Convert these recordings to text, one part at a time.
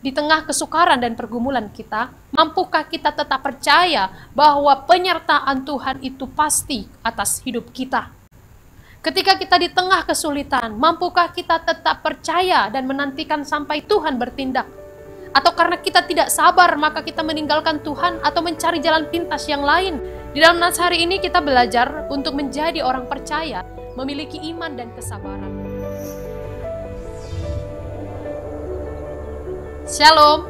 di tengah kesukaran dan pergumulan kita, mampukah kita tetap percaya bahwa penyertaan Tuhan itu pasti atas hidup kita? Ketika kita di tengah kesulitan, mampukah kita tetap percaya dan menantikan sampai Tuhan bertindak? Atau karena kita tidak sabar, maka kita meninggalkan Tuhan atau mencari jalan pintas yang lain? Di dalam nas hari ini kita belajar untuk menjadi orang percaya, memiliki iman dan kesabaran. Shalom.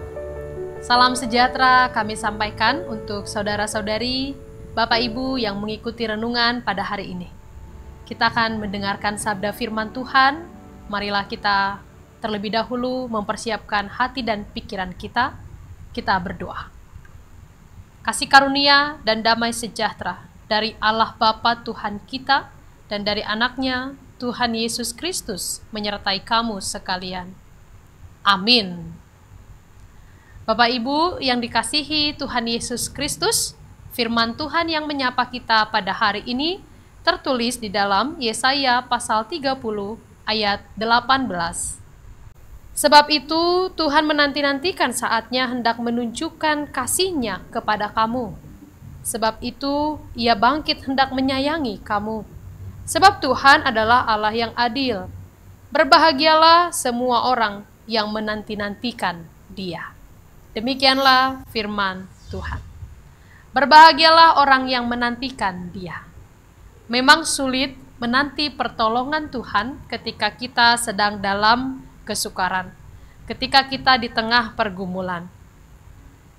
Salam sejahtera kami sampaikan untuk saudara-saudari, Bapak Ibu yang mengikuti renungan pada hari ini. Kita akan mendengarkan sabda firman Tuhan. Marilah kita terlebih dahulu mempersiapkan hati dan pikiran kita. Kita berdoa. Kasih karunia dan damai sejahtera dari Allah Bapa Tuhan kita dan dari anaknya Tuhan Yesus Kristus menyertai kamu sekalian. Amin. Bapak Ibu yang dikasihi Tuhan Yesus Kristus, firman Tuhan yang menyapa kita pada hari ini tertulis di dalam Yesaya pasal 30 ayat 18. Sebab itu Tuhan menanti-nantikan saatnya hendak menunjukkan kasihnya kepada kamu. Sebab itu ia bangkit hendak menyayangi kamu. Sebab Tuhan adalah Allah yang adil. Berbahagialah semua orang yang menanti-nantikan dia. Demikianlah firman Tuhan. Berbahagialah orang yang menantikan Dia. Memang sulit menanti pertolongan Tuhan ketika kita sedang dalam kesukaran, ketika kita di tengah pergumulan,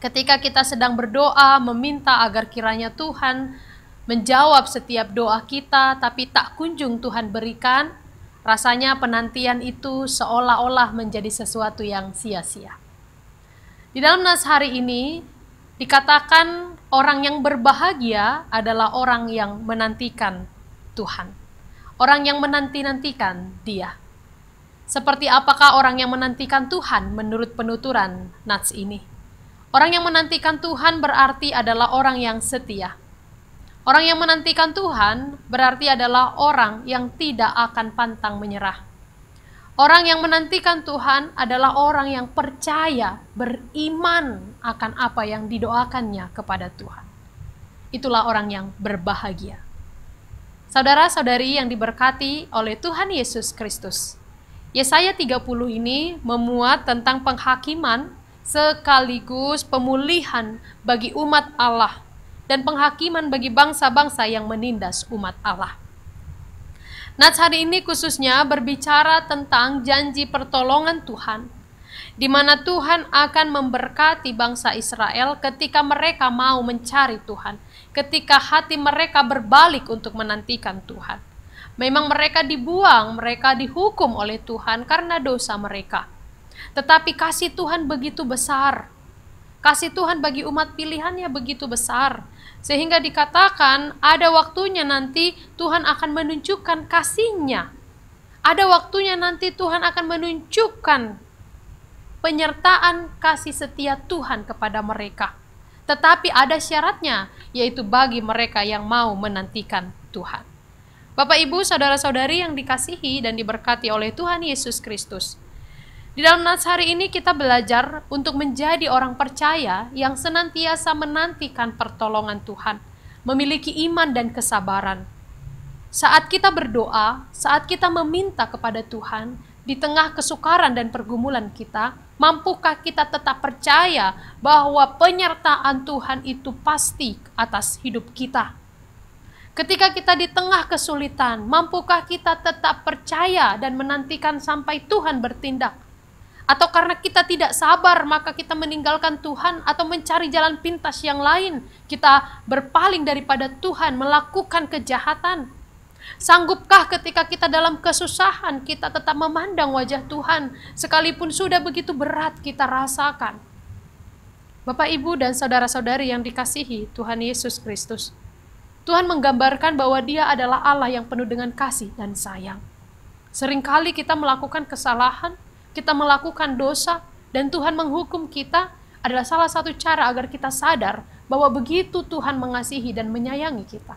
ketika kita sedang berdoa, meminta agar kiranya Tuhan menjawab setiap doa kita, tapi tak kunjung Tuhan berikan. Rasanya penantian itu seolah-olah menjadi sesuatu yang sia-sia. Di dalam nas hari ini dikatakan orang yang berbahagia adalah orang yang menantikan Tuhan. Orang yang menanti-nantikan Dia. Seperti apakah orang yang menantikan Tuhan menurut penuturan nats ini? Orang yang menantikan Tuhan berarti adalah orang yang setia. Orang yang menantikan Tuhan berarti adalah orang yang tidak akan pantang menyerah. Orang yang menantikan Tuhan adalah orang yang percaya, beriman akan apa yang didoakannya kepada Tuhan. Itulah orang yang berbahagia. Saudara-saudari yang diberkati oleh Tuhan Yesus Kristus. Yesaya 30 ini memuat tentang penghakiman sekaligus pemulihan bagi umat Allah dan penghakiman bagi bangsa-bangsa yang menindas umat Allah. Nats hari ini khususnya berbicara tentang janji pertolongan Tuhan, di mana Tuhan akan memberkati bangsa Israel ketika mereka mau mencari Tuhan, ketika hati mereka berbalik untuk menantikan Tuhan. Memang mereka dibuang, mereka dihukum oleh Tuhan karena dosa mereka. Tetapi kasih Tuhan begitu besar Kasih Tuhan bagi umat pilihannya begitu besar. Sehingga dikatakan ada waktunya nanti Tuhan akan menunjukkan kasihnya. Ada waktunya nanti Tuhan akan menunjukkan penyertaan kasih setia Tuhan kepada mereka. Tetapi ada syaratnya, yaitu bagi mereka yang mau menantikan Tuhan. Bapak, ibu, saudara-saudari yang dikasihi dan diberkati oleh Tuhan Yesus Kristus, di dalam nas hari ini kita belajar untuk menjadi orang percaya yang senantiasa menantikan pertolongan Tuhan, memiliki iman dan kesabaran. Saat kita berdoa, saat kita meminta kepada Tuhan, di tengah kesukaran dan pergumulan kita, mampukah kita tetap percaya bahwa penyertaan Tuhan itu pasti atas hidup kita? Ketika kita di tengah kesulitan, mampukah kita tetap percaya dan menantikan sampai Tuhan bertindak? atau karena kita tidak sabar maka kita meninggalkan Tuhan atau mencari jalan pintas yang lain kita berpaling daripada Tuhan melakukan kejahatan sanggupkah ketika kita dalam kesusahan kita tetap memandang wajah Tuhan sekalipun sudah begitu berat kita rasakan Bapak Ibu dan saudara-saudari yang dikasihi Tuhan Yesus Kristus Tuhan menggambarkan bahwa dia adalah Allah yang penuh dengan kasih dan sayang. Seringkali kita melakukan kesalahan, kita melakukan dosa dan Tuhan menghukum kita adalah salah satu cara agar kita sadar bahwa begitu Tuhan mengasihi dan menyayangi kita.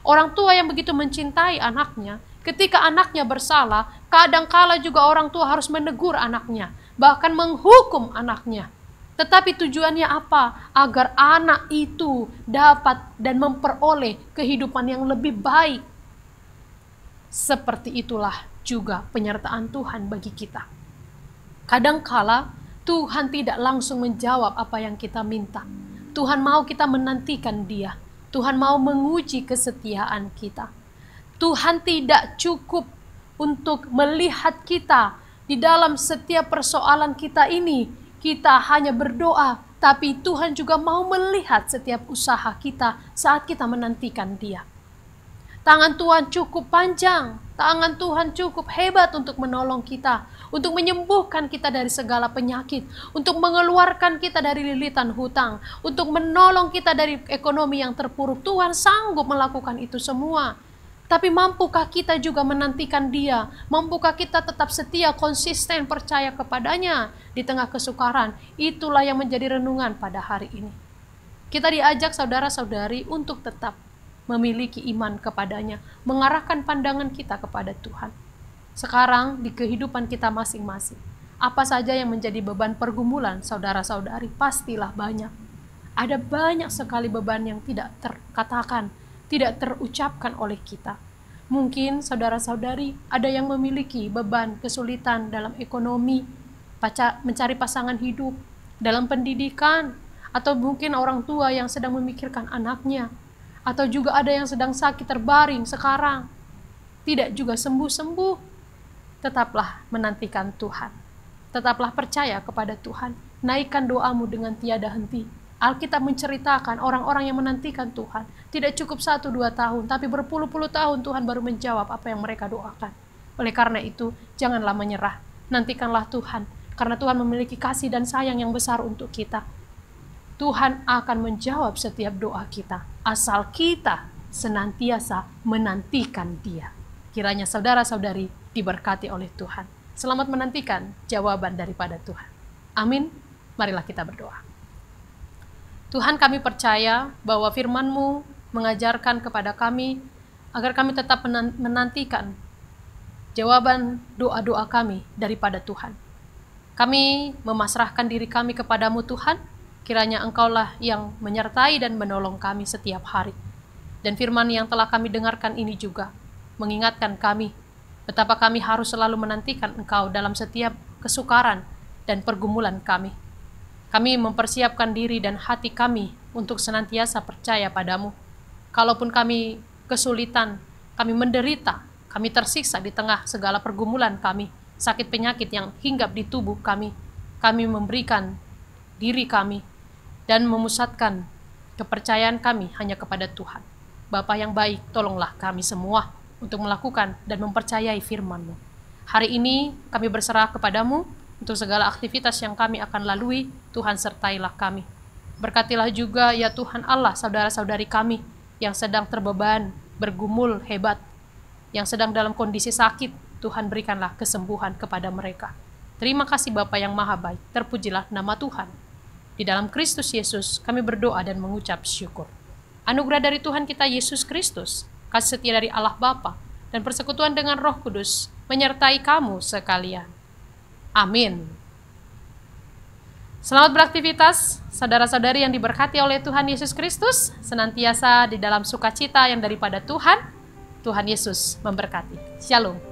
Orang tua yang begitu mencintai anaknya, ketika anaknya bersalah, kadangkala juga orang tua harus menegur anaknya, bahkan menghukum anaknya. Tetapi tujuannya apa? Agar anak itu dapat dan memperoleh kehidupan yang lebih baik. Seperti itulah juga penyertaan Tuhan bagi kita. Kadangkala Tuhan tidak langsung menjawab apa yang kita minta. Tuhan mau kita menantikan Dia. Tuhan mau menguji kesetiaan kita. Tuhan tidak cukup untuk melihat kita di dalam setiap persoalan kita ini. Kita hanya berdoa, tapi Tuhan juga mau melihat setiap usaha kita saat kita menantikan Dia. Tangan Tuhan cukup panjang, tangan Tuhan cukup hebat untuk menolong kita, untuk menyembuhkan kita dari segala penyakit, untuk mengeluarkan kita dari lilitan hutang, untuk menolong kita dari ekonomi yang terpuruk. Tuhan sanggup melakukan itu semua. Tapi mampukah kita juga menantikan dia? Mampukah kita tetap setia, konsisten, percaya kepadanya di tengah kesukaran? Itulah yang menjadi renungan pada hari ini. Kita diajak saudara-saudari untuk tetap memiliki iman kepadanya, mengarahkan pandangan kita kepada Tuhan sekarang di kehidupan kita masing-masing. Apa saja yang menjadi beban pergumulan saudara-saudari pastilah banyak. Ada banyak sekali beban yang tidak terkatakan, tidak terucapkan oleh kita. Mungkin saudara-saudari ada yang memiliki beban kesulitan dalam ekonomi, mencari pasangan hidup, dalam pendidikan, atau mungkin orang tua yang sedang memikirkan anaknya, atau juga ada yang sedang sakit terbaring sekarang, tidak juga sembuh-sembuh tetaplah menantikan Tuhan. Tetaplah percaya kepada Tuhan. Naikkan doamu dengan tiada henti. Alkitab menceritakan orang-orang yang menantikan Tuhan tidak cukup satu dua tahun, tapi berpuluh-puluh tahun Tuhan baru menjawab apa yang mereka doakan. Oleh karena itu, janganlah menyerah. Nantikanlah Tuhan, karena Tuhan memiliki kasih dan sayang yang besar untuk kita. Tuhan akan menjawab setiap doa kita, asal kita senantiasa menantikan Dia. Kiranya saudara-saudari diberkati oleh Tuhan. Selamat menantikan jawaban daripada Tuhan. Amin. Marilah kita berdoa. Tuhan kami percaya bahwa firman-Mu mengajarkan kepada kami agar kami tetap menantikan jawaban doa-doa kami daripada Tuhan. Kami memasrahkan diri kami kepadamu Tuhan, kiranya Engkaulah yang menyertai dan menolong kami setiap hari. Dan firman yang telah kami dengarkan ini juga mengingatkan kami Betapa kami harus selalu menantikan Engkau dalam setiap kesukaran dan pergumulan kami. Kami mempersiapkan diri dan hati kami untuk senantiasa percaya padamu. Kalaupun kami kesulitan, kami menderita, kami tersiksa di tengah segala pergumulan kami, sakit penyakit yang hinggap di tubuh kami, kami memberikan diri kami dan memusatkan kepercayaan kami hanya kepada Tuhan. Bapa yang baik, tolonglah kami semua untuk melakukan dan mempercayai firman-Mu. Hari ini kami berserah kepadamu untuk segala aktivitas yang kami akan lalui, Tuhan sertailah kami. Berkatilah juga ya Tuhan Allah saudara-saudari kami yang sedang terbeban, bergumul, hebat, yang sedang dalam kondisi sakit, Tuhan berikanlah kesembuhan kepada mereka. Terima kasih Bapa yang Maha Baik, terpujilah nama Tuhan. Di dalam Kristus Yesus kami berdoa dan mengucap syukur. Anugerah dari Tuhan kita Yesus Kristus, kasih setia dari Allah Bapa dan persekutuan dengan Roh Kudus menyertai kamu sekalian. Amin. Selamat beraktivitas, saudara-saudari yang diberkati oleh Tuhan Yesus Kristus, senantiasa di dalam sukacita yang daripada Tuhan. Tuhan Yesus memberkati. Shalom.